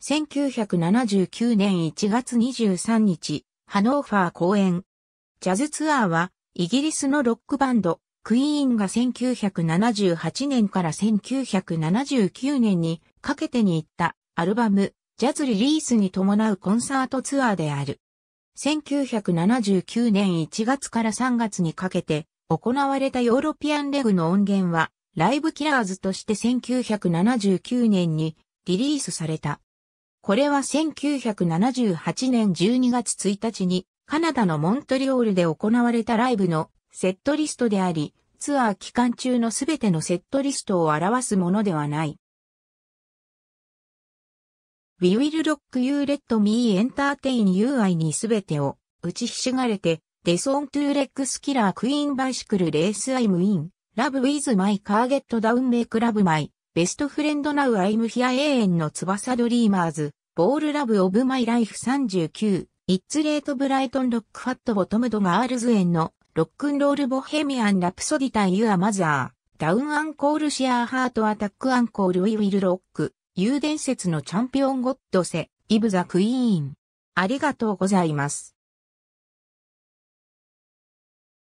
1979年1月23日、ハノーファー公演。ジャズツアーは、イギリスのロックバンド、クイーンが1978年から1979年にかけてに行ったアルバム、ジャズリリースに伴うコンサートツアーである。1979年1月から3月にかけて行われたヨーロピアンレグの音源は、ライブキラーズとして1979年にリリースされた。これは1978年12月1日にカナダのモントリオールで行われたライブのセットリストであり、ツアー期間中のすべてのセットリストを表すものではない。We will rock you let me entertain you I にすべてを打ちひしがれて、デソントゥーレックスキラークイーンバイシクルレースアイムイン、ラブウィズマイカーゲットダウンメイクラブマイベストフレンドナウアイムヒア永遠の翼ドリーマーズ、ボールラブオブマイライフ39、イッツレートブライトンロックファットボトムドガールズ園のロックンロールボヘミアンラプソディタイユアマザー、ダウンアンコールシアーハートアタックアンコールウィウィルロック、有伝説のチャンピオンゴッドセ、イブザクイーン。ありがとうございます。